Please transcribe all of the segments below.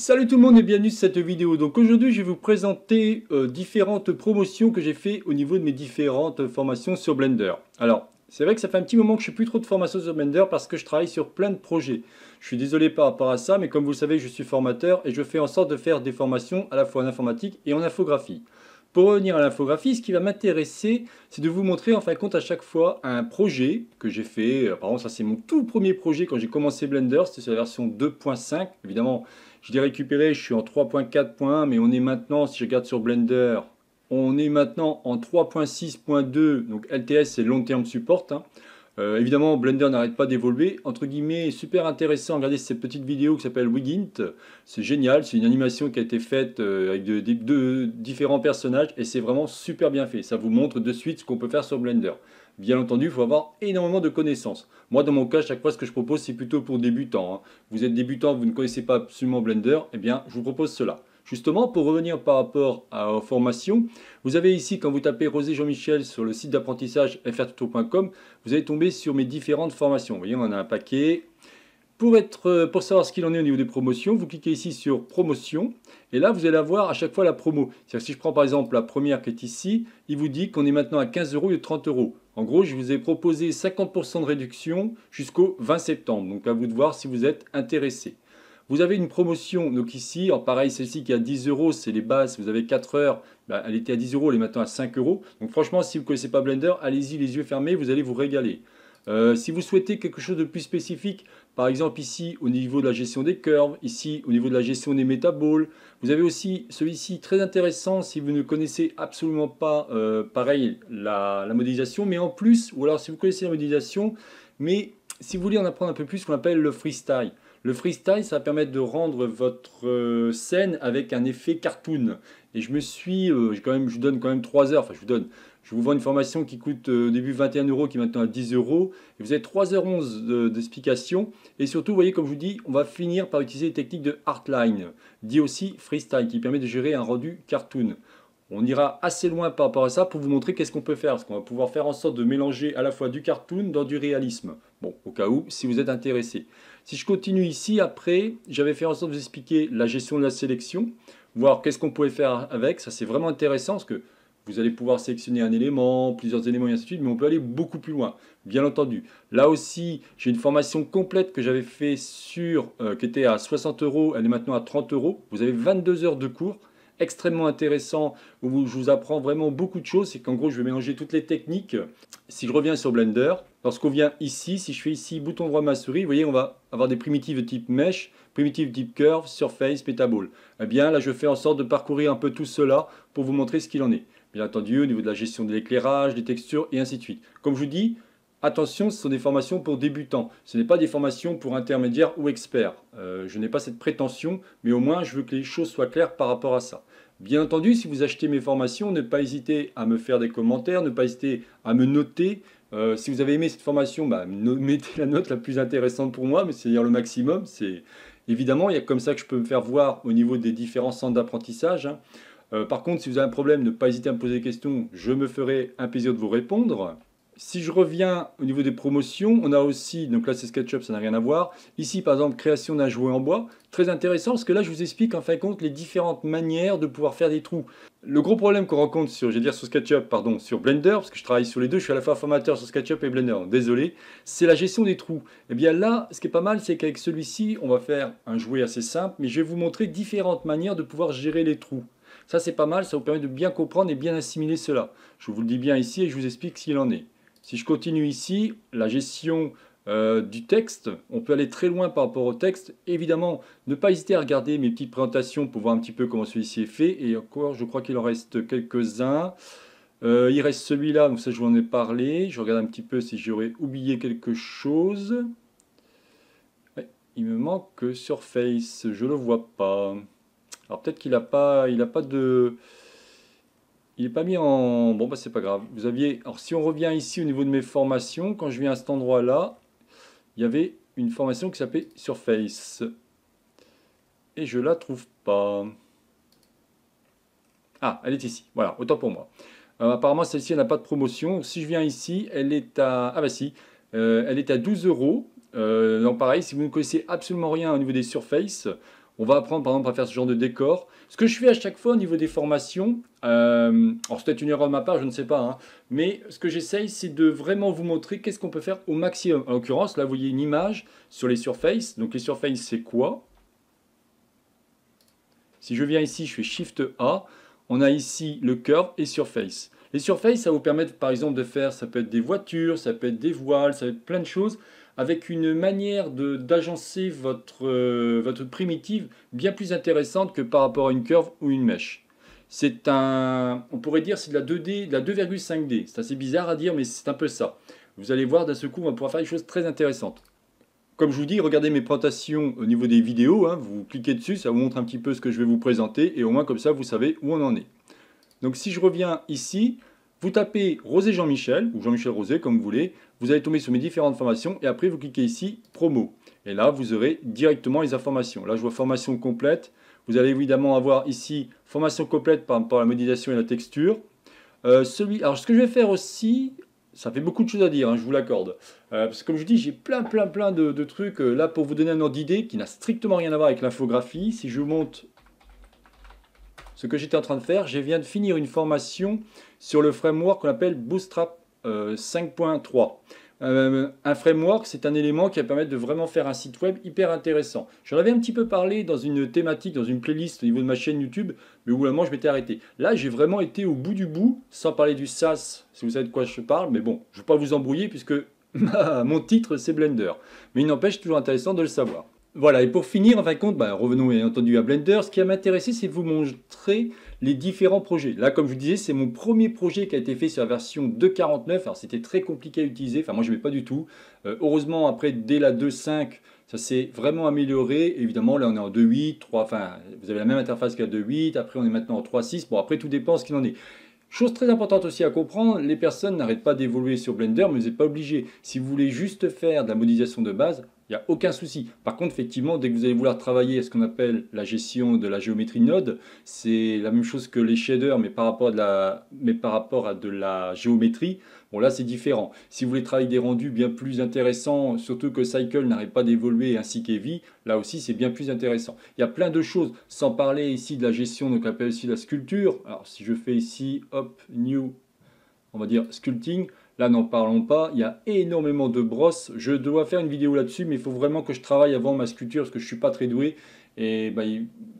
Salut tout le monde et bienvenue sur cette vidéo. Donc aujourd'hui je vais vous présenter euh, différentes promotions que j'ai fait au niveau de mes différentes formations sur Blender. Alors c'est vrai que ça fait un petit moment que je suis plus trop de formations sur Blender parce que je travaille sur plein de projets. Je suis désolé par rapport à ça mais comme vous le savez je suis formateur et je fais en sorte de faire des formations à la fois en informatique et en infographie. Pour revenir à l'infographie, ce qui va m'intéresser, c'est de vous montrer en fin de compte à chaque fois un projet que j'ai fait. Par exemple, ça c'est mon tout premier projet quand j'ai commencé Blender, c'était sur la version 2.5. Évidemment, je l'ai récupéré, je suis en 3.4.1, mais on est maintenant, si je regarde sur Blender, on est maintenant en 3.6.2, donc LTS c'est Long terme Support. Hein. Euh, évidemment, Blender n'arrête pas d'évoluer. Entre guillemets, super intéressant, regardez cette petite vidéo qui s'appelle Wigint. C'est génial, c'est une animation qui a été faite euh, avec deux différents personnages et c'est vraiment super bien fait. Ça vous montre de suite ce qu'on peut faire sur Blender. Bien entendu, il faut avoir énormément de connaissances. Moi, dans mon cas, chaque fois, ce que je propose, c'est plutôt pour débutants. Hein. Vous êtes débutant, vous ne connaissez pas absolument Blender, eh bien, je vous propose cela. Justement, pour revenir par rapport à, aux formations, vous avez ici, quand vous tapez Rosé Jean-Michel sur le site d'apprentissage frtuto.com, vous allez tomber sur mes différentes formations. Vous voyez, on en a un paquet. Pour, être, euh, pour savoir ce qu'il en est au niveau des promotions, vous cliquez ici sur Promotion, et là, vous allez avoir à chaque fois la promo. C'est-à-dire si je prends par exemple la première qui est ici, il vous dit qu'on est maintenant à 15 euros et 30 euros. En gros, je vous ai proposé 50% de réduction jusqu'au 20 septembre. Donc à vous de voir si vous êtes intéressé. Vous avez une promotion, donc ici, pareil, celle-ci qui est à 10 euros, c'est les bases, vous avez 4 heures, bah, elle était à 10 euros, elle est maintenant à 5 euros. Donc franchement, si vous ne connaissez pas Blender, allez-y les yeux fermés, vous allez vous régaler. Euh, si vous souhaitez quelque chose de plus spécifique, par exemple ici au niveau de la gestion des curves, ici au niveau de la gestion des métaboles, vous avez aussi celui-ci très intéressant si vous ne connaissez absolument pas euh, pareil la, la, modélisation, mais en plus, ou alors si vous connaissez la modélisation, mais si vous voulez en apprendre un peu plus, ce qu'on appelle le freestyle. Le freestyle, ça va permettre de rendre votre euh, scène avec un effet cartoon. Et je me suis, euh, je vous donne quand même 3 heures, enfin je vous donne, je vous vends une formation qui coûte au euh, début 21 euros, qui est maintenant à 10 euros, et vous avez 3h11 d'explication, et surtout, vous voyez, comme je vous dis, on va finir par utiliser les techniques de Artline, dit aussi freestyle, qui permet de gérer un rendu cartoon. On ira assez loin par rapport à ça pour vous montrer qu'est-ce qu'on peut faire. Parce qu'on va pouvoir faire en sorte de mélanger à la fois du cartoon dans du réalisme. Bon, au cas où, si vous êtes intéressé. Si je continue ici, après, j'avais fait en sorte de vous expliquer la gestion de la sélection, voir qu'est-ce qu'on pouvait faire avec. Ça, c'est vraiment intéressant parce que vous allez pouvoir sélectionner un élément, plusieurs éléments, et ainsi de suite, mais on peut aller beaucoup plus loin, bien entendu. Là aussi, j'ai une formation complète que j'avais fait sur, euh, qui était à 60 euros, elle est maintenant à 30 euros. Vous avez 22 heures de cours extrêmement intéressant où je vous apprends vraiment beaucoup de choses. C'est qu'en gros, je vais mélanger toutes les techniques. Si je reviens sur Blender, lorsqu'on vient ici, si je fais ici bouton droit ma souris, vous voyez, on va avoir des primitives de type mesh, primitives de type curve, surface, metaball. Eh bien, là, je fais en sorte de parcourir un peu tout cela pour vous montrer ce qu'il en est. Bien entendu, au niveau de la gestion de l'éclairage, des textures et ainsi de suite. Comme je vous dis, Attention, ce sont des formations pour débutants, ce n'est pas des formations pour intermédiaires ou experts. Euh, je n'ai pas cette prétention, mais au moins je veux que les choses soient claires par rapport à ça. Bien entendu, si vous achetez mes formations, ne pas hésiter à me faire des commentaires, ne pas hésiter à me noter. Euh, si vous avez aimé cette formation, bah, mettez la note la plus intéressante pour moi, mais c'est-à-dire le maximum. C'est évidemment, il y a comme ça que je peux me faire voir au niveau des différents centres d'apprentissage. Hein. Euh, par contre, si vous avez un problème, ne pas hésiter à me poser des questions. Je me ferai un plaisir de vous répondre. Si je reviens au niveau des promotions, on a aussi, donc là c'est SketchUp, ça n'a rien à voir. Ici par exemple, création d'un jouet en bois. Très intéressant parce que là je vous explique en fin de compte les différentes manières de pouvoir faire des trous. Le gros problème qu'on rencontre sur, dire sur SketchUp, pardon, sur Blender, parce que je travaille sur les deux, je suis à la fois formateur sur SketchUp et Blender, désolé, c'est la gestion des trous. Et eh bien là, ce qui est pas mal, c'est qu'avec celui-ci, on va faire un jouet assez simple, mais je vais vous montrer différentes manières de pouvoir gérer les trous. Ça c'est pas mal, ça vous permet de bien comprendre et bien assimiler cela. Je vous le dis bien ici et je vous explique s'il en est. Si je continue ici, la gestion euh, du texte, on peut aller très loin par rapport au texte. Évidemment, ne pas hésiter à regarder mes petites présentations pour voir un petit peu comment celui-ci est fait. Et encore, je crois qu'il en reste quelques-uns. Euh, il reste celui-là, donc ça je vous en ai parlé. Je regarde un petit peu si j'aurais oublié quelque chose. il me manque Surface, je ne le vois pas. Alors peut-être qu'il n'a pas, pas de... Il pas mis en... Bon, bah, c'est pas grave. Vous aviez... Alors, si on revient ici au niveau de mes formations, quand je viens à cet endroit-là, il y avait une formation qui s'appelait Surface. Et je la trouve pas. Ah, elle est ici. Voilà, autant pour moi. Euh, apparemment, celle-ci, n'a pas de promotion. Si je viens ici, elle est à... Ah bah si, euh, elle est à 12 euros. Euh, donc pareil, si vous ne connaissez absolument rien au niveau des Surface, on va apprendre par exemple à faire ce genre de décor. Ce que je fais à chaque fois au niveau des formations, euh, alors c'est peut-être une erreur de ma part, je ne sais pas, hein, mais ce que j'essaye c'est de vraiment vous montrer qu'est-ce qu'on peut faire au maximum. En l'occurrence, là vous voyez une image sur les surfaces. Donc les surfaces c'est quoi Si je viens ici, je fais Shift A, on a ici le curve et surface. Les surfaces, ça vous permet par exemple de faire, ça peut être des voitures, ça peut être des voiles, ça peut être plein de choses avec une manière d'agencer votre, euh, votre primitive bien plus intéressante que par rapport à une curve ou une mèche. C'est un, on pourrait dire, c'est de la 2D, de la 2,5D. C'est assez bizarre à dire, mais c'est un peu ça. Vous allez voir, d'un seul coup, on va pouvoir faire des choses très intéressantes. Comme je vous dis, regardez mes présentations au niveau des vidéos. Hein. vous cliquez dessus, ça vous montre un petit peu ce que je vais vous présenter. Et au moins, comme ça, vous savez où on en est. Donc, si je reviens ici, vous tapez Rosé Jean-Michel ou Jean-Michel Rosé comme vous voulez. Vous allez tomber sur mes différentes formations et après vous cliquez ici promo. Et là, vous aurez directement les informations. Là, je vois formation complète. Vous allez évidemment avoir ici formation complète par rapport à la modélisation et la texture. Euh, celui, alors, ce que je vais faire aussi, ça fait beaucoup de choses à dire, hein, je vous l'accorde. Euh, parce que comme je dis, j'ai plein, plein, plein de, trucs euh, là pour vous donner un ordre d'idée qui n'a strictement rien à voir avec l'infographie. Si je vous monte ce que j'étais en train de faire, je viens de finir une formation sur le framework qu'on appelle Bootstrap 5.3. Euh, euh, un framework, c'est un élément qui va permettre de vraiment faire un site web hyper intéressant. J'en avais un petit peu parlé dans une thématique, dans une playlist au niveau de ma chaîne YouTube, mais au bout d'un je m'étais arrêté. Là, j'ai vraiment été au bout du bout, sans parler du SaaS, si vous savez de quoi je parle, mais bon, je ne vais pas vous embrouiller puisque mon titre, c'est Blender. Mais il n'empêche, toujours intéressant de le savoir. Voilà, et pour finir, en fin de compte, bah, revenons bien entendu à Blender. Ce qui m'a intéressé, c'est vous montrer les différents projets. Là, comme je vous disais, c'est mon premier projet qui a été fait sur la version 2.49. Alors, c'était très compliqué à utiliser. Enfin, moi, je ne pas du tout. Euh, heureusement, après, dès la 2.5, ça s'est vraiment amélioré. Évidemment, là, on est en 2.8, 3... Enfin, vous avez la même interface qu'à 2.8. Après, on est maintenant en 3.6. Bon, après, tout dépend ce qu'il en est. Chose très importante aussi à comprendre, les personnes n'arrêtent pas d'évoluer sur Blender, mais vous n'êtes pas obligé. Si vous voulez juste faire de la modélisation de base, il n'y a aucun souci. Par contre, effectivement, dès que vous allez vouloir travailler à ce qu'on appelle la gestion de la géométrie node, c'est la même chose que les shaders, mais par rapport à de la, mais par rapport à de la géométrie, bon là c'est différent. Si vous voulez travailler des rendus bien plus intéressants, surtout que Cycle n'arrête pas d'évoluer ainsi qu'Evie, là aussi c'est bien plus intéressant. Il y a plein de choses, sans parler ici de la gestion, donc aussi la sculpture. Alors si je fais ici, hop, new, on va dire sculpting, Là, n'en parlons pas. Il y a énormément de brosses. Je dois faire une vidéo là-dessus, mais il faut vraiment que je travaille avant ma sculpture parce que je ne suis pas très doué. Et bah,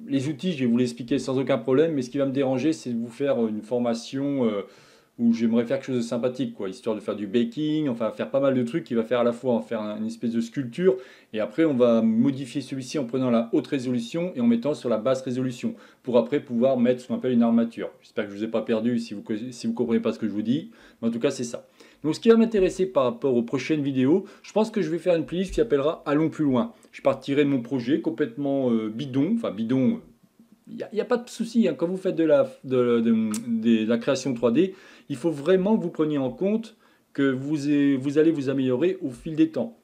les outils, je vais vous l'expliquer sans aucun problème. Mais ce qui va me déranger, c'est de vous faire une formation... Euh, où j'aimerais faire quelque chose de sympathique, quoi, histoire de faire du baking, enfin faire pas mal de trucs qui va faire à la fois, en faire une espèce de sculpture, et après on va modifier celui-ci en prenant la haute résolution et en mettant sur la basse résolution, pour après pouvoir mettre ce qu'on appelle une armature. J'espère que je vous ai pas perdu si vous si vous comprenez pas ce que je vous dis, mais en tout cas c'est ça. Donc ce qui va m'intéresser par rapport aux prochaines vidéos, je pense que je vais faire une playlist qui appellera Allons plus loin. Je partirai de mon projet complètement euh, bidon, enfin bidon, il n'y a, pas de souci. Hein. Quand vous faites de la, création 3D, il faut vraiment que vous preniez en compte que vous, allez vous améliorer au fil des temps.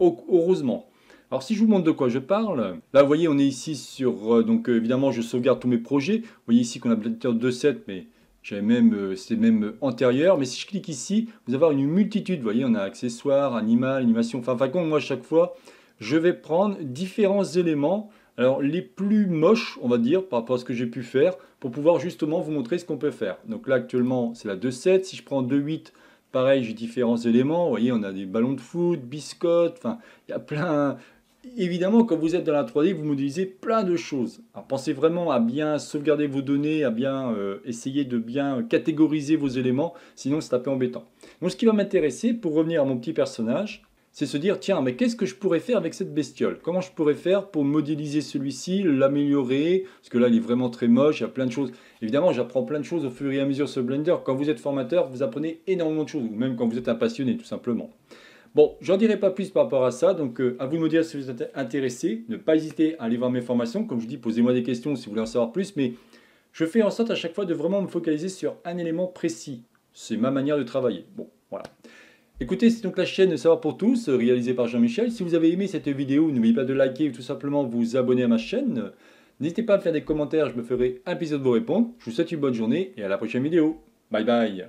Heureusement. Alors si je vous montre de quoi je parle, là vous voyez on est ici sur, euh, donc euh, évidemment je sauvegarde tous mes projets, vous voyez ici qu'on a Blender 2.7 mais j'avais même, euh, c'est même antérieur, mais si je clique ici, vous avez une multitude, vous voyez on a accessoires, animal, animation, enfin, enfin moi à chaque fois, je vais prendre différents éléments, alors les plus moches, on va dire, par rapport à ce que j'ai pu faire, pour pouvoir justement vous montrer ce qu'on peut faire. Donc là, actuellement, c'est la 2.7. Si je prends 2.8, pareil, j'ai différents éléments. Vous voyez, on a des ballons de foot, biscottes, enfin, il y a plein... Évidemment, quand vous êtes dans la 3D, vous modélisez plein de choses. Alors, pensez vraiment à bien sauvegarder vos données, à bien euh, essayer de bien catégoriser vos éléments, sinon c'est un peu embêtant. Donc, ce qui va m'intéresser, pour revenir à mon petit personnage, c'est se dire tiens, mais qu'est-ce que je pourrais faire avec cette bestiole Comment je pourrais faire pour modéliser celui-ci, l'améliorer Parce que là, il est vraiment très moche, il y a plein de choses. Évidemment, j'apprends plein de choses au fur et à mesure sur Blender. Quand vous êtes formateur, vous apprenez énormément de choses, même quand vous êtes un passionné, tout simplement. Bon, j'en dirai pas plus par rapport à ça, donc euh, à vous de me dire si vous êtes intéressé. Ne pas hésiter à aller voir mes formations. Comme je dis, posez-moi des questions si vous voulez en savoir plus, mais je fais en sorte à chaque fois de vraiment me focaliser sur un élément précis. C'est ma manière de travailler. Bon, voilà. Écoutez, c'est donc la chaîne Savoir pour tous, réalisée par Jean-Michel. Si vous avez aimé cette vidéo, n'oubliez pas de liker ou tout simplement vous abonner à ma chaîne. N'hésitez pas à me faire des commentaires, je me ferai un plaisir de vous répondre. Je vous souhaite une bonne journée et à la prochaine vidéo. Bye bye